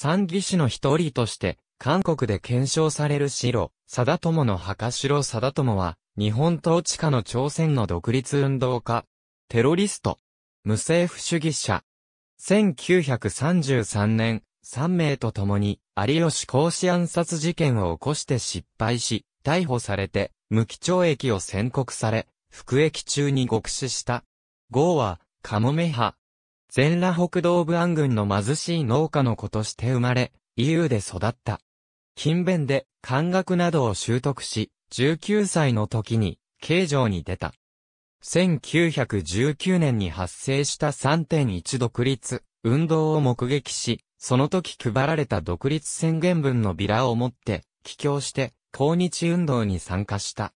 三義士の一人として、韓国で検証される白、貞友の墓城貞友は、日本統治下の朝鮮の独立運動家、テロリスト、無政府主義者。1933年、3名と共に、有吉公子暗殺事件を起こして失敗し、逮捕されて、無期懲役を宣告され、服役中に獄死した。号は、カモメ派、全羅北道部安郡の貧しい農家の子として生まれ、EU で育った。勤勉で、漢学などを習得し、19歳の時に、京城に出た。1919年に発生した3.1独立、運動を目撃し、その時配られた独立宣言文のビラを持って、帰郷して、抗日運動に参加した。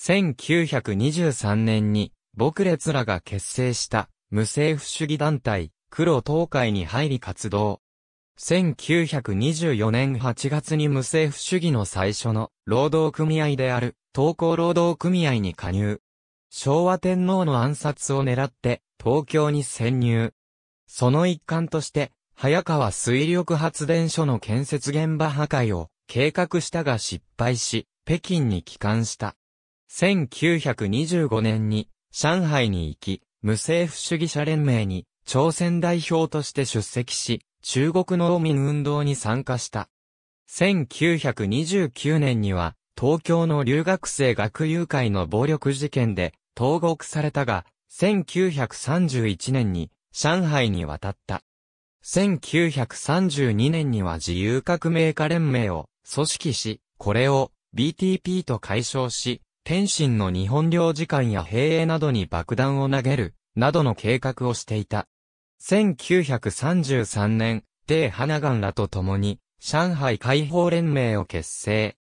1923年に、僕列らが結成した無政府主義団体、黒東海に入り活動。1924年8月に無政府主義の最初の労働組合である東高労働組合に加入。昭和天皇の暗殺を狙って東京に潜入。その一環として早川水力発電所の建設現場破壊を計画したが失敗し、北京に帰還した。1925年に上海に行き、無政府主義者連盟に朝鮮代表として出席し、中国農民運動に参加した。1929年には、東京の留学生学友会の暴力事件で、投獄されたが、1931年に、上海に渡った。1932年には自由革命家連盟を組織し、これを BTP と解消し、天津の日本領事館や兵営などに爆弾を投げる、などの計画をしていた。1933年、帝ー・ハナガンらと共に、上海解放連盟を結成。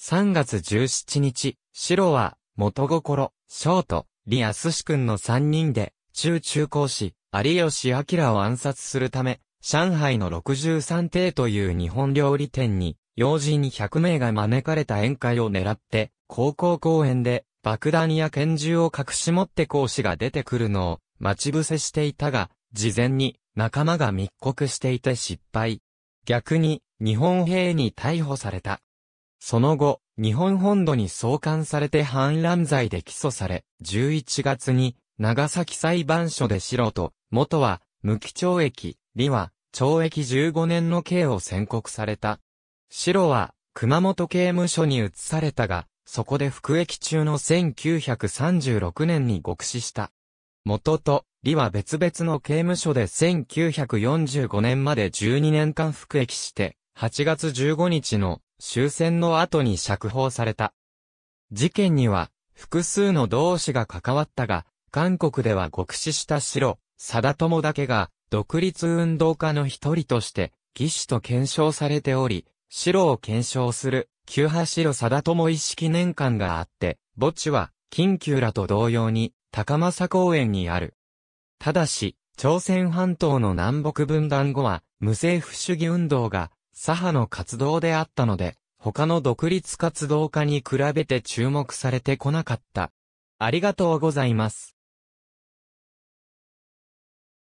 3月17日、白は、元心、翔と、李ス。志君の3人で、中中高師、有吉明を暗殺するため、上海の63帝という日本料理店に、要人100名が招かれた宴会を狙って、高校公演で爆弾や拳銃を隠し持って講師が出てくるのを待ち伏せしていたが、事前に仲間が密告していて失敗。逆に日本兵に逮捕された。その後、日本本土に送還されて反乱罪で起訴され、11月に長崎裁判所で白と、元は無期懲役、李は懲役15年の刑を宣告された。白は熊本刑務所に移されたが、そこで服役中の1936年に獄死した。元と李は別々の刑務所で1945年まで12年間服役して、8月15日の終戦の後に釈放された。事件には複数の同志が関わったが、韓国では獄死した白、貞友だけが独立運動家の一人として、義士と検証されており、白を検証する旧八代貞友一式年間があって、墓地は、近旧らと同様に、高政公園にある。ただし、朝鮮半島の南北分断後は、無政府主義運動が、左派の活動であったので、他の独立活動家に比べて注目されてこなかった。ありがとうございます。